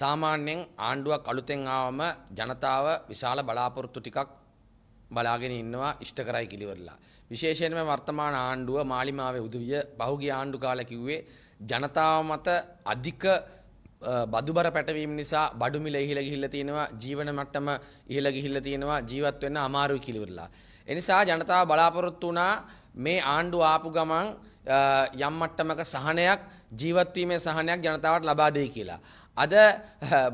සාමාන්‍යයෙන් ආණ්ඩුවක් අලුතෙන් ආවම ජනතාව විශාල බලාපොරොත්තු ටිකක් බලාගෙන ඉන්නවා ඉෂ්ට කරයි කිලිවරලා. විශේෂයෙන්ම වර්තමාන ආණ්ඩුව මාලිමාවේ උදවිය පහුගිය ආණ්ඩු කාලේ කිව්වේ ජනතාව මත අධික බදුබර පැටවීම නිසා බඩු මිල ඉහළ ගිහිල්ලා තියෙනවා ජීවන මට්ටම ඉහළ ගිහිල්ලා තියෙනවා ජීවත් වෙන්න අමාරුයි කිලිවරලා. එනිසා ජනතාව බලාපොරොත්තු වුණා මේ ආණ්ඩුව ආපු ගමන් යම් මට්ටමක සහනයක් ජීවත්වීමේ සහනයක් ජනතාවට ලබා දෙයි කියලා. අද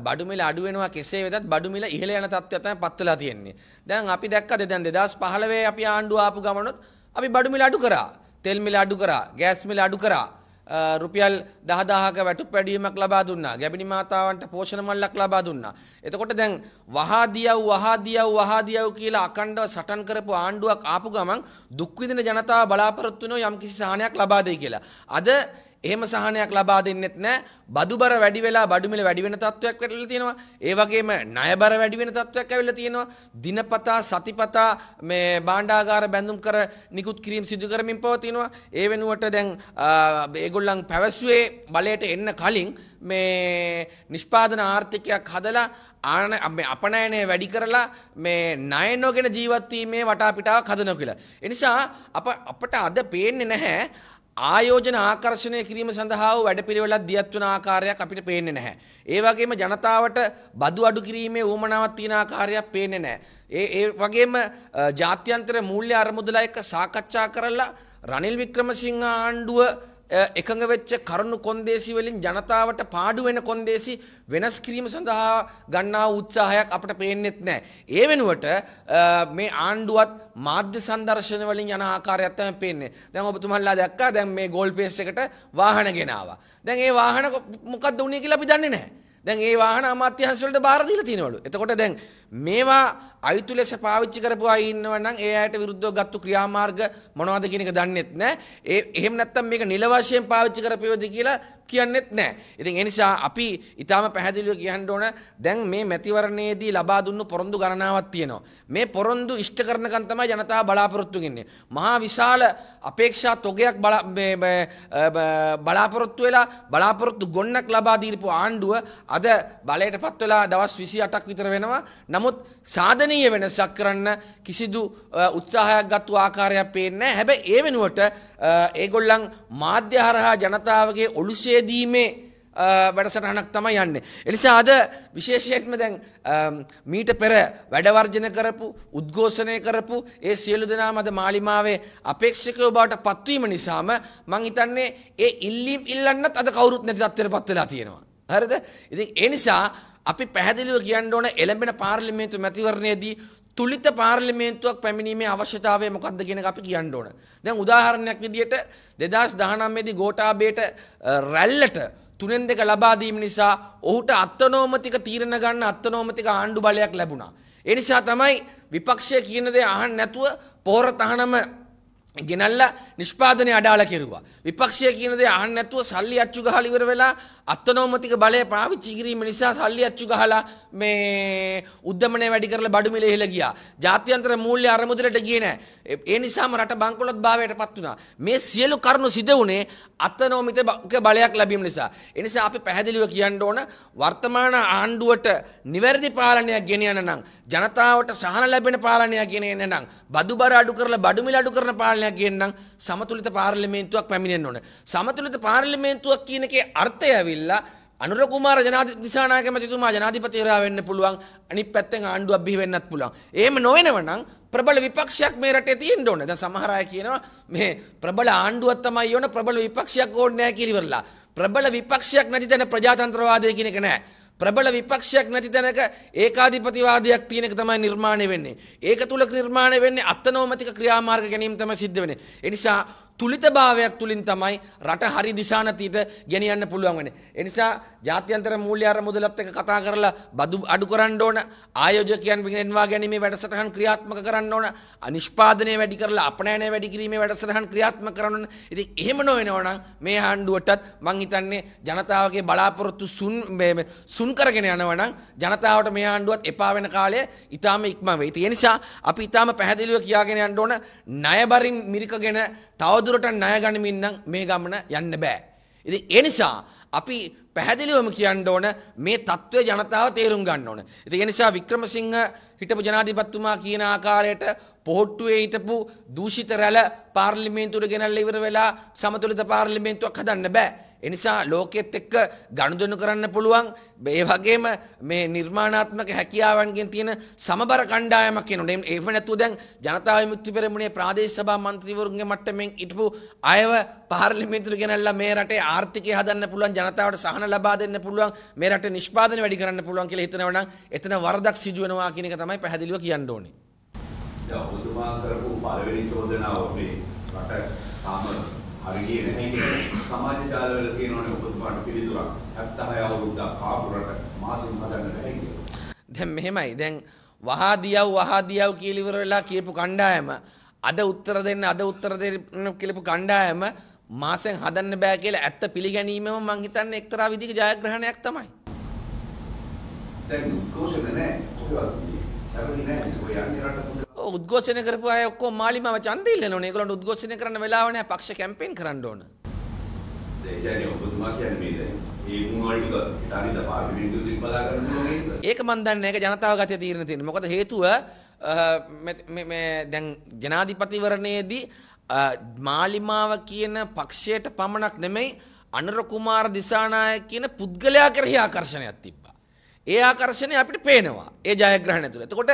බඩු මිල අඩු වෙනවා කෙසේ වෙතත් බඩු මිල ඉහළ යන තත්ත්වයක් තමයි පත් වෙලා තියෙන්නේ. දැන් අපි දැක්කද දැන් 2015 අපි ආණ්ඩුව ආපු ගමනොත් අපි බඩු මිල අඩු කරා. තෙල් මිල අඩු කරා. ගෑස් මිල අඩු කරා. රුපියල් 10000ක වැටුප් වැඩිවීමක් ලබා දුන්නා. ගැබිනි මාතාවන්ට පෝෂණ මල්ලක් ලබා දුන්නා. එතකොට දැන් වහාදියව් වහාදියව් වහාදියව් කියලා අකණ්ඩව සටන් කරපු ආණ්ඩුවක් ආපු ගමන් දුක් විඳින ජනතාව බලාපොරොත්තු වෙනවා යම්කිසි සහනයක් ලබා දෙයි කියලා. අද එහෙම සහනයක් ලබා දෙන්නෙත් නැහැ. බදුබර වැඩි වෙලා බඩුමිල වැඩි වෙන තත්වයක් ඇවිල්ලා තියෙනවා. ඒ වගේම ණයබර වැඩි වෙන තත්වයක් ඇවිල්ලා තියෙනවා. දිනපතා සතිපතා මේ භාණ්ඩාගාර බැඳුම් කර නිකුත් කිරීම සිදු කරමින් පවතිනවා. ඒ වෙනුවට දැන් ඒගොල්ලන් පැවසුවේ බලයට එන්න කලින් මේ නිෂ්පාදන ආර්ථිකයක් හදලා ආන අපනයනය වැඩි කරලා මේ ණය නොගෙන ජීවත් වීමේ වටාපිටාවක් හදනවා කියලා. ඒ නිසා අප අපට අද පේන්නේ නැහැ ආයෝජන ආකර්ශණය කිරීම සඳහා වැඩපිළිවෙලක් දියත් වන ආකාරයක් අපිට පේන්නේ නැහැ. ඒ වගේම ජනතාවට බදු අඩු කිරීමේ උවමනාවක් තියෙන ආකාරයක් පේන්නේ නැහැ. ඒ ඒ වගේම ජාත්‍යන්තර මූල්‍ය අරමුදලා එක්ක සාකච්ඡා කරලා රනිල් වික්‍රමසිංහ ආණ්ඩුව එකඟ වෙච්ච කරුණු කොන්දේසි වලින් ජනතාවට පාඩු වෙන කොන්දේසි වෙනස් කිරීම සඳහා ගන්නා උත්සාහයක් අපට පේන්නෙත් නැහැ. ඒ වෙනුවට මේ ආණ්ඩුවත් මාධ්‍ය සංදර්ශන වලින් යන ආකාරයක් තමයි පේන්නේ. දැන් ඔබතුමන්ලා දැක්කා දැන් මේ ගෝල් පේස් එකට වාහන ගෙනාවා. දැන් ඒ වාහන මොකක්ද වුනේ කියලා අපි දන්නේ නැහැ. දැන් ඒ වාහන අමාත්‍යාංශ වලට බාර දීලා තිනවලු. එතකොට දැන් මේවා අයුතු ලෙස පාවිච්චි කරපුවා ඉන්නවා නම් ඒ අයට විරුද්ධව ගත්තු ක්‍රියාමාර්ග මොනවද කියන එක දන්නෙත් නැහැ. ඒ එහෙම නැත්නම් මේක නිල වශයෙන් පාවිච්චි කරපියොද කියලා කියන්නෙත් නැහැ. ඉතින් ඒ නිසා අපි ඊටාම පැහැදිලිව කියන්න ඕන දැන් මේ මැතිවරණයේදී ලබා දුන්නු පොරොන්දු ගණනාවක් තියෙනවා. මේ පොරොන්දු ඉෂ්ට කරනකන් තමයි ජනතාව බලාපොරොත්තු වෙන්නේ. මහා විශාල අපේක්ෂා තොගයක් බලාපොරොත්තු වෙලා බලාපොරොත්තු ගොන්නක් ලබා දීපු ආණ්ඩුව අද බලයට පත් වෙලා දවස් 28ක් විතර වෙනවා. නමුත් සාධනීය වෙනසක් කරන්න කිසිදු උත්සාහයක් ගත්තු ආකාරයක් පේන්නේ හැබැ ඒ වෙනුවට ඒගොල්ලන් මාධ්‍ය හරහා ජනතාවගේ ඔලුසේදීමේ වැඩසටහනක් තම යන්න. එනිසා අද විශේෂයෙන්ම දැන් මීට පෙර වැඩවර්ජන කරපු උද්ඝෝෂණය කරපු ඒ සියලු දෙනා මද මාලිමාවේ අපේක්ෂකව බවට පත්වීම නිසාම මං හිතන්නේ ඒ ඉල්ලීම් ඉල්ලන්නත් අද කවුරුත් නැති තත්වයට පත්වෙලා තියෙනවා. හරිද? ඉතින් ඒ නිසා අපි පැහැදිලිව කියන්න ඕන එළඹෙන පාර්ලිමේන්තු මැතිවරණයේදී තුලිත පාර්ලිමේන්තුවක් පැමිණීමේ අවශ්‍යතාවය මොකක්ද කියන එක අපි කියන්න ඕන. දැන් උදාහරණයක් විදිහට 2019 දී ගෝඨාභයට රැල්ලට තුනෙන් දෙක ලබා දීම නිසා ඔහුට අත්නෝමතික තීරණ ගන්න අත්නෝමතික ආණ්ඩු බලයක් ලැබුණා. ඒ නිසා තමයි විපක්ෂය කියන දේ අහන්න නැතුව පොහොර තහනම ගෙනල්ලා නිෂ්පාදනය අඩාල කෙරුවා. විපක්ෂය කියන දේ අහන්න නැතුව සල්ලි අච්චු ගහලා ඉවර වෙලා අත්නෝමතික බලය පාවිච්චි කිරීම නිසා සල්ලි අච්චු ගහලා මේ උද්දමනය වැඩි කරලා බඩු මිල ඉහළ ගියා. ජාත්‍යන්තර මූල්‍ය අරමුදලට ගියේ නැහැ. ඒ නිසාම රට බංකොලොත් භාවයටපත් වුණා. මේ සියලු කරුණු සිදු වුණේ අත්නෝමිත බලයක් ලැබීම නිසා. ඒ නිසා අපි පැහැදිලිව කියන්න ඕන වර්තමාන ආණ්ඩුවට නිවැරදි පාලනයක් ගෙන යන නම් ජනතාවට සහන ලැබෙන පාලනයක් ගෙන යන නම් බදුබර අඩු කරලා බඩු මිල අඩු කරන පාලනයක් නිර්මාණයක් ගෙන්නම් සමතුලිත පාර්ලිමේන්තුවක් පැමිණෙන්න ඕන. සමතුලිත පාර්ලිමේන්තුවක් කියන එකේ අර්ථය ඇවිල්ලා අනුර කුමාර ජනාධිපතිසානායක මැතිතුමා ජනාධිපතිවරයා වෙන්න පුළුවන් අනිත් පැත්තෙන් ආණ්ඩුවක් බිහි වෙන්නත් පුළුවන්. එහෙම නොවෙනව නම් ප්‍රබල විපක්ෂයක් මේ රටේ තියෙන්න ඕනේ. දැන් සමහර අය කියනවා මේ ප්‍රබල ආණ්ඩුවක් තමයි ඕන ප්‍රබල විපක්ෂයක් ඕනේ නැහැ කියලා ඉවරලා. ප්‍රබල විපක්ෂයක් නැති තැන ප්‍රජාතන්ත්‍රවාදය කියන එක නැහැ. ප්‍රබල විපක්ෂයක් නැති තැනක ඒකාධිපතිවාදයක් තියෙන එක තමයි නිර්මාණය වෙන්නේ. ඒක තුල නිර්මාණය වෙන්නේ අත්නෝමතික ක්‍රියාමාර්ග ගැනීම තමයි සිද්ධ වෙන්නේ. ඒ නිසා තුලිතභාවයක් තුළින් තමයි රට හරි දිශානතීට ගෙනියන්න පුළුවන් වෙන. එනිසා ජාත්‍යන්තර මූල්‍යාර මුදලත් එක කතා කරලා බදු අඩු කරන්න ඕන ආයෝජකයන් විගෙනවා ගැනීමේ වැඩසටහන් ක්‍රියාත්මක කරන්න ඕන අනිෂ්පාදනය වැඩි කරලා අපනෑනය වැඩි කිරීමේ වැඩසටහන් ක්‍රියාත්මක කරන්න ඕන. ඉතින් එහෙම නොවෙනවනම් මේ ආණ්ඩුවටත් මං හිතන්නේ ජනතාවගේ බලාපොරොත්තු සුන් මේ සුන් කරගෙන යනවනම් ජනතාවට මේ ආණ්ඩුවත් එපා වෙන කාලය ඊටාම ඉක්මන් වෙයි. ඒ නිසා අපි ඊටාම පැහැදිලිව කියාගෙන යන්න ඕන ණය බරින් මිරිකගෙන තවදුරට ණය ගනිමින් නම් මේ ගමන යන්න බෑ. ඉතින් ඒ නිසා අපි පැහැදිලිවම කියන්න ඕන මේ తත්වය ජනතාව තේරුම් ගන්න ඕන. ඉතින් ඒ නිසා වික්‍රමසිංහ හිටපු ජනාධිපතිතුමා කියන ආකාරයට පොහොට්ටුවේ හිටපු දූෂිත රැළ පාර්ලිමේන්තුවට ගෙනල්ලා ඉවර වෙලා සමතුලිත පාර්ලිමේන්තුවක් හදන්න බෑ. ඒ නිසා ලෝකෙත් එක්ක ගනුදෙනු කරන්න පුළුවන්. ඒ වගේම මේ නිර්මාණාත්මක හැකියාවන්ගෙන් තියෙන සමබර කණ්ඩායමක් වෙනවා. ඒව නැතුව දැන් ජනතා විමුක්ති පෙරමුණේ ප්‍රාදේශ සභා මන්ත්‍රීවරුන්ගේ මට්ටමින් හිටපු අයව පාර්ලිමේන්තුවට ගෙනල්ලා මේ රටේ ආර්ථිකය හදන්න පුළුවන්, ජනතාවට සහන ලබා දෙන්න පුළුවන්, මේ රටේ නිෂ්පාදනය වැඩි කරන්න පුළුවන් කියලා හිතනවනම් එතන වරදක් සිදු වෙනවා කියන එක තමයි පැහැදිලිව කියන්න ඕනේ. දැන් ඔබතුමා කරපු පළවෙනි චෝදනාව මේ රට තාම හරි ගියේ නැහැ කියන්නේ සමාජ ජාලවල තියෙනවනේ ඔබතුමාට පිළිතුරක් 76 අවුරුද්දක් කාපු රට මාසින් හදන්න නැහැ කියලා. දැන් මෙහෙමයි දැන් වහා දියව් වහා දියව් කියලා ඉවර වෙලා කියපු කණ්ඩායම අද උත්තර දෙන්න අද උත්තර දෙන්න කියලාපු කණ්ඩායම මාසෙන් හදන්න බෑ කියලා ඇත්ත පිළිගැනීමම මං හිතන්නේ එක්තරා විදිහක ජයග්‍රහණයක් තමයි. දැන් ഘോഷණ නැහැ. ඔයාලා. හැබැයි නෑ. ඔය යන්නේ රට උද්ඝෝෂණය කරපු අය ඔක්කොම මාලිමාව ඡන්දය ඉල්ලන ඕනේ. ඒගොල්ලන්ට උද්ඝෝෂණය කරන්න වෙලාව නැහැ. පක්ෂ කැම්පේන් කරන්න ඕන. ඒක මන් දන්නේ නැහැ. ඒක ජනතාව ගතිය තීරණ තියෙන. මොකද හේතුව මේ දැන් ජනාධිපතිවරණයේදී මාලිමාව කියන පක්ෂයට පමණක් නෙමෙයි අනුර කුමාර දිසානායක කියන පුද්ගලයා කරෙහි ආකර්ෂණයක් තිබ්බා. ඒ ආකර්ෂණය අපිට පේනවා. ඒ ජයග්‍රහණය තුළ. එතකොට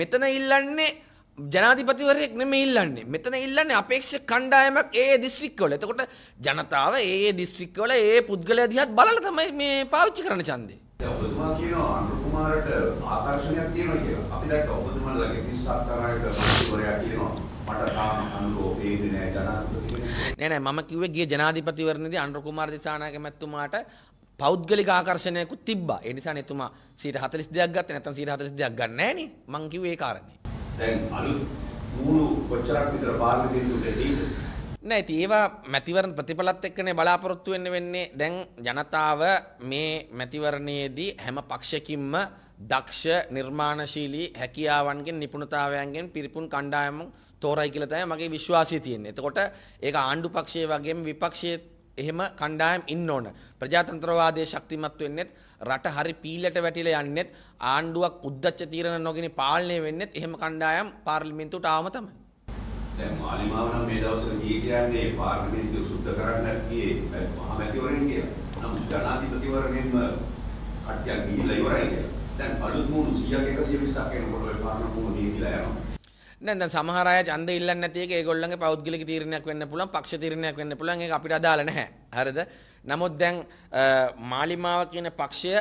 මෙතන ඉල්ලන්නේ ජනාධිපතිවරයෙක් නෙමෙයි ඉල්ලන්නේ. මෙතන ඉල්ලන්නේ අපේක්ෂක කණ්ඩායමක් ඒ දිස්ත්‍රික්කවල. එතකොට ජනතාව ඒ දිස්ත්‍රික්කවල ඒ පුද්ගලයා දිහාත් බලලා තමයි මේ පාවිච්චි කරන ඡන්දේ. ඔබතුමා කියනවා අනුර කුමාරට ආකර්ෂණයක් තියෙනවා කියලා. අපි දැක්ක ඔබතුමා ළඟ 37 තරයක මන්ත්‍රීවරයා කියනවා මට තාම අනුර වේදේ නෑ ජනාධිපති කෙනෙක්. නෑ නෑ මම කිව්වේ ගිය ජනාධිපතිවරණදී අනුර කුමාර දිසානායක මැතිතුමාට පෞද්ගලික ආකර්ෂණයකුත් තිබ්බා. ඒ නිසා නේතුමා 142ක් ගත්තේ නැත්නම් 142ක් ගන්න නෑනේ. මං කිව්වේ ඒ කාරණේ. දැන් අලුත් මූණු කොච්චරක් විතර පාර්ලිමේන්තුවට දෙන්නේ නෑ ඉතින් ඒවා මැතිවරණ ප්‍රතිඵලත් එක්කනේ බලාපොරොත්තු වෙන්න වෙන්නේ දැන් ජනතාව මේ මැතිවරණයේදී හැම පක්ෂකින්ම දක්ෂ නිර්මාණශීලී හැකියාවන්ගෙන් නිපුණතාවයන්ගෙන් පිරිපුන් කණ්ඩායම තෝරයි කියලා තමයි මගේ විශ්වාසය තියෙන්නේ. එතකොට ඒක ආණ්ඩු පක්ෂයේ වගේම විපක්ෂයේ එහෙම කණ්ඩායම් ඉන්න ඕන. ප්‍රජාතන්ත්‍රවාදයේ ශක්තිමත් වෙන්නෙත් රට හරි පීලට වැටිලා යන්නෙත් ආණ්ඩුවක් උද්දච්ච තීරණ නොගෙන පාලනය වෙන්නෙත් එහෙම කණ්ඩායම් පාර්ලිමේන්තුවට ආවම තමයි. දැන් මාලිමාව නම් මේ දවස්වල ගියේ කියන්නේ පාර්ලිමේන්තුව සුද්ධ කරන්න ගියේ මහමැතිවරණය කියලා. නමුත් ජනාධිපතිවරණයෙන්ම කට්ටියක් ගිහිල්ලා ඉවරයි කියලා. දැන් අලුත් මුණු 100ක 120ක් එනකොට ඔය පාර්ලිමේන්තුව දීලා යනවා. දැන් දැන් සමහර අය ඡන්ද ඉල්ලන්නේ නැති එක ඒගොල්ලන්ගේ පෞද්ගලික තීරණයක් වෙන්න පුළුවන් පක්ෂ තීරණයක් වෙන්න පුළුවන් ඒක අපිට අදාළ නැහැ හරිද නමුත් දැන් මාලිමාව කියන පක්ෂය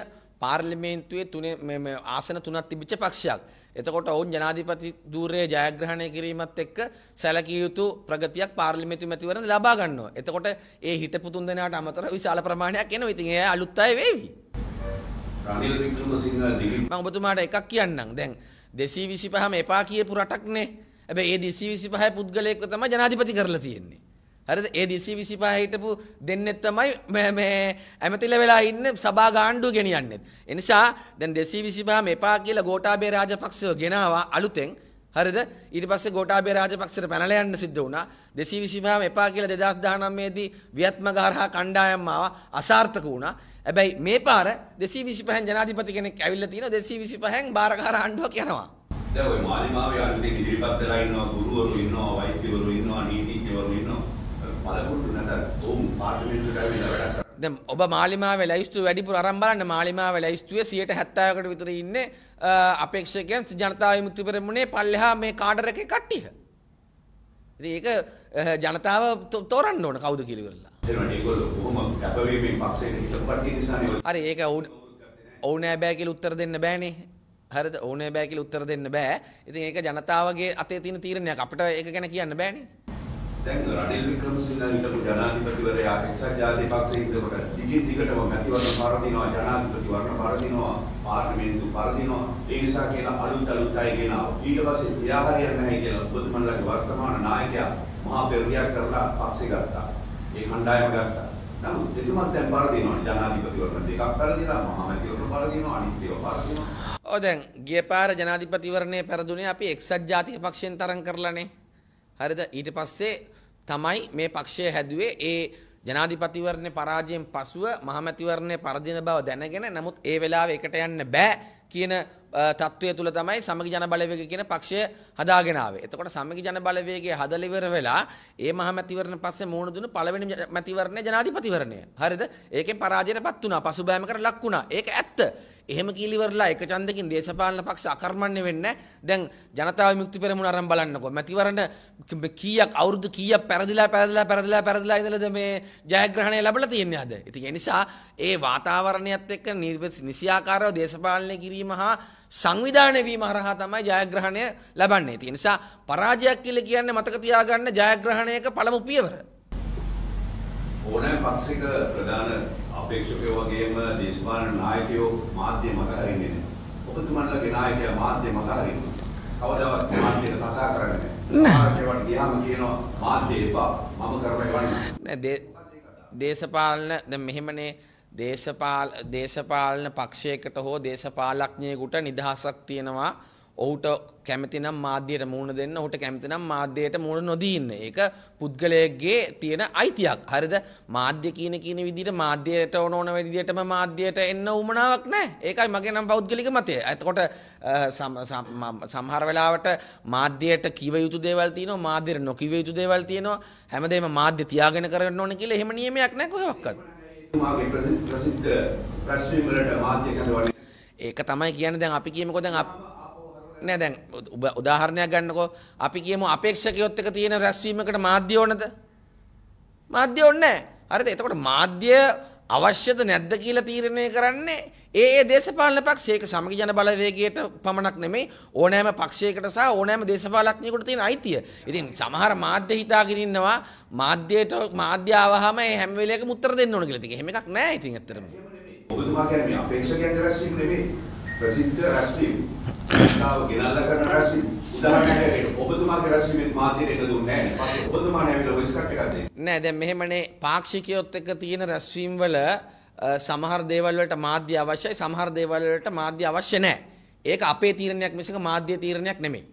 පාර්ලිමේන්තුවේ තුනේ මේ මේ ආසන තුනක් තිබිච්ච පක්ෂයක් එතකොට ඔවුන් ජනාධිපති ධූරයේ ජයග්‍රහණය කිරීමත් එක්ක සැලකිය යුතු ප්‍රගතියක් පාර්ලිමේන්තු මැතිවරණ ලබා ගන්නවා එතකොට ඒ හිටපු තුන් දෙනාට අමතර විශාල ප්‍රමාණයක් එනවා ඉතින් ඒ අලුත් අය වේවි රනිල් වික්‍රමසිංහ මම ඔබතුමාට එකක් කියන්නම් දැන් දෙසී විසි පහම එපා කියපු රටක්නේ ඇබ ඒ දිසි විසි පහ පුද්ගලයෙක්ව තම ජනාධිපති කරලා තියෙන්නේ. හරද ඒ දිසි විසි පහ හිටපු දෙන්නෙත් තමයි මේ ඇමතිල වෙලා ඉන්න සබා ගාණ්ඩුව ගෙනියන්නෙත්. එනිසා දැන් දෙසී විසි පහම එපා කියලා ගෝටාබේ රාජපක්ෂව ගෙනවා අලුතෙන් හරිද ඊට පස්සේ ගෝඨාභය රාජපක්ෂට පැනලා යන්න සිද්ධ වුණා 225 එපා කියලා 2019 දී වියත්මගහරහා කණ්ඩායම් ආවා අසාර්ථක වුණා හැබැයි මේ පාර 225න් ජනාධිපති කෙනෙක් ඇවිල්ලා තියෙනවා 225න් බාරකාර ආණ්ඩුව කියනවා දැන් ඔය මාලිමාවේ අලුතින් ඉදිරිපත් වෙලා ඉන්නවා ගුරුවරු ඉන්නවා වෛද්‍යවරු ඉන්නවා නීතිඥවරු ඉන්නවා බලපොරොත්තු නැත උන් පාර්ලිමේන්තුවට ඇවිල්ලා වැඩක් දැන් ඔබ මාලිමාවේ ලැයිස්තුව වැඩිපුර අරන් බලන්න මාලිමාවේ ලැයිස්තුවේ 70%කට විතර ඉන්නේ අපේක්ෂකයන් ජනතා විමුක්ති පෙරමුණේ පල්ලෙහා මේ කාඩර් එකේ කට්ටිය. ඉතින් ඒක ජනතාව තෝරන්න ඕන කවුද කියලා ඉවරලා. හරි ඒක ඕනෑ බෑ කියලා උත්තර දෙන්න බෑනේ. හරිද ඕනෑ බෑ කියලා උත්තර දෙන්න බෑ. ඉතින් ඒක ජනතාවගේ අතේ තියෙන තීරණයක් අපිට ඒක ගැන කියන්න බෑනේ. දැන් රනිල් වික්‍රමසිංහ හිටපු ජනාධිපතිවරයා එක්සත් ජාතික පක්ෂයේ ඉඳකොට දිගින් දිගටම මැතිවරණ පරදිනවා ජනාධිපති වරණ පරදිනවා පාර්ලිමේන්තු පරදිනවා ඒ නිසා කියලා අලුත් අලුත් අය ගෙනාවා ඊට පස්සේ ක්‍රියාහරියක් නැහැ කියලා බුදුමණ්ඩලගේ වර්තමාන නායකයා මහා පෙරලියක් කරලා පක්ෂේ ගත්තා ඒ කණ්ඩායම ගත්තා නමුත් එතුමත් දැන් පරදිනවා ජනාධිපතිවරණ දෙකක් පරදිනවා මහා මැතිවරණ පරදිනවා අනිත් ඒවා පරදිනවා ඔව් දැන් ගිය පාර ජනාධිපතිවරණය පෙරදුනේ අපි එක්සත් ජාතික පක්ෂයෙන් තරඟ කරලානේ හරිද ඊට පස්සේ තමයි මේ පක්ෂය හැදුවේ ඒ ජනාධිපතිවරණය පරාජයෙන් පසුව මහමැතිවරණය පරදින බව දැනගෙන නමුත් ඒ වෙලාව එකට යන්න බෑ කියන තත්ත්වය තුළ තමයි සමගි ජන බලවේග කියන පක්ෂය හදාගෙන ආවේ. එතකොට සමගි ජන බලවේගය හදලා ඉවර වෙලා ඒ මහ මැතිවරණ පස්සේ මූණ දුන්න පළවෙනි මැතිවරණය ජනාධිපතිවරණය. හරිද? ඒකෙන් පරාජයටපත් වුණා. පසුබෑමකට ලක් වුණා. ඒක ඇත්ත. එහෙම කීලිවරලා එක ඡන්දකින් දේශපාලන පක්ෂ අකර්මණ්‍ය වෙන්නේ දැන් ජනතා විමුක්ති පෙරමුණ අරන් බලන්නකෝ. මැතිවරණ කීයක් අවුරුදු කීයක් පැරදිලා පැරදිලා පැරදිලා පැරදිලා ඉඳලාද මේ ජයග්‍රහණය ලැබලා තියෙන්නේ අද. ඉතින් ඒ නිසා ඒ වාතාවරණයත් එක්ක නිසියාකාරව දේශපාලනය කිරීම හා සංවිධානය වීම හරහා තමයි ජයග්‍රහණය ලබන්නේ. ඒ නිසා පරාජයක් කියලා කියන්නේ මතක තියාගන්න ජයග්‍රහණයක පළමු පියවර. ඕනෑ පක්ෂික ප්‍රධාන අපේක්ෂකයෝ වගේම දේශපාලන නායකයෝ මාධ්‍ය මඟ හරින්නේ නැහැ. ඔබතුමන්ලගේ නායකයා මාධ්‍ය මඟ හරින්නේ. කවදාවත් මාධ්‍යට කතා කරන්නේ නැහැ. මාධ්‍යට ගියාම කියනවා මාධ්‍ය එපා. මම කරන්නේ නැහැ. දේශපාලන දැන් මෙහෙමනේ දේශපාලන පක්ෂයකට හෝ දේශපාලඥයෙකුට නිදහසක් තියෙනවා ඔහුට කැමතිනම් මාධ්‍යයට මුණ දෙන්න ඔහුට කැමතිනම් මාධ්‍යයට මුණ නොදීන්න. ඒක පුද්ගලයෙක්ගේ තියෙන අයිතියක්. හරිද? මාධ්‍ය කියන කියන විදිහට මාධ්‍යයට ඕන ඕන විදිහටම මාධ්‍යයට එන්න උමනාවක් නැහැ. ඒකයි මගේ නම් පෞද්ගලික මතය. එතකොට සමහර වෙලාවට මාධ්‍යයට කිව යුතු දේවල් තියෙනවා, මාධ්‍යයට නොකිව යුතු දේවල් තියෙනවා. හැමදේම මාධ්‍ය තියාගෙන කරන්න ඕන කියලා එහෙම නියමයක් නැහැ කොහෙවත්. ඒක තමයි කියන දැන් අපි කියමකො දැන් නෑ දැන් උදාහරණයක් ගන්නකෝ අපි කියමු අපේක්ෂකයොත් එක තියෙන රැස්වීමකට මාධ්‍ය ඕනද මාධ්‍ය ඕනේ නැහැ හරිද එතකොට මාධ්‍ය අවශ්‍යද නැද්ද කියලා තීරණය කරන්නේ ඒ ඒ දේශපාලන පක්ෂයක සමග ජන බලවේගයට පමණක් නෙමෙයි ඕනෑම පක්ෂයකට සහ ඕනෑම දේශපාලඥයෙකුට තියෙන අයිතිය. ඉතින් සමහර මාධ්‍ය හිතාගෙන ඉන්නවා මාධ්‍යයට මාධ්‍ය ආවහම ඒ හැම වෙලයකම උත්තර දෙන්න ඕන කියලා. ඉතින් එහෙම එකක් නෑ ඉතින් ඇත්තටම. ඔබතුමා කියන්නේ අපේක්ෂකයන් රැස්වීම නෙමෙයි ප්‍රසිද්ධ රැස්වීම. අවස්ථාව ගෙනල්ලා කරන රැස්වීම උදාහරණයක් ඔබතුමාගේ රැස්වීමෙත් මාධ්‍යයට එන්න දුන්නේ නැහැ. පස්සේ ඔබතුමානේ ඇවිල්ලා වොයිස් කට් එකක් දෙන්නේ. නෑ දැන් මෙහෙමනේ පාක්ෂිකයොත් එක්ක තියෙන රැස්වීම් වල සමහර දේවල් වලට මාධ්‍ය අවශ්‍යයි සමහර දේවල් වලට මාධ්‍ය අවශ්‍ය නැහැ. ඒක අපේ තීරණයක් මිසක මාධ්‍ය තීරණයක් නෙමෙයි.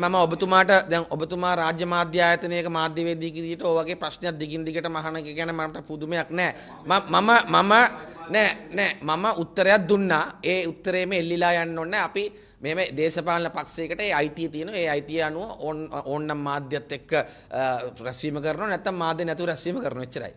මම ඔබතුමාට දැන් ඔබතුමා රාජ්‍ය මාධ්‍ය ආයතනයක මාධ්‍යවේදී කිරීට ඔවගේ ප්‍රශ්නයක් දිගින් දිගට මහන එක ගැන මට පුදුමයක් නෑ මම මම නෑ නෑ මම උත්තරයක් දුන්නා ඒ උත්තරේම එල්ලිලා යන්න ඕන්න අපි මෙම දේශපාලන පක්ෂයකට ඒ අයිතිය තියෙන ඒ අයිතිය අනුව ඕන්නම් මාධ්‍යත් එක්ක රැස්වීම කරනවා නැත්තම් මාධ්‍ය නැතුව රැස්වීම කරනවා එච්චරයි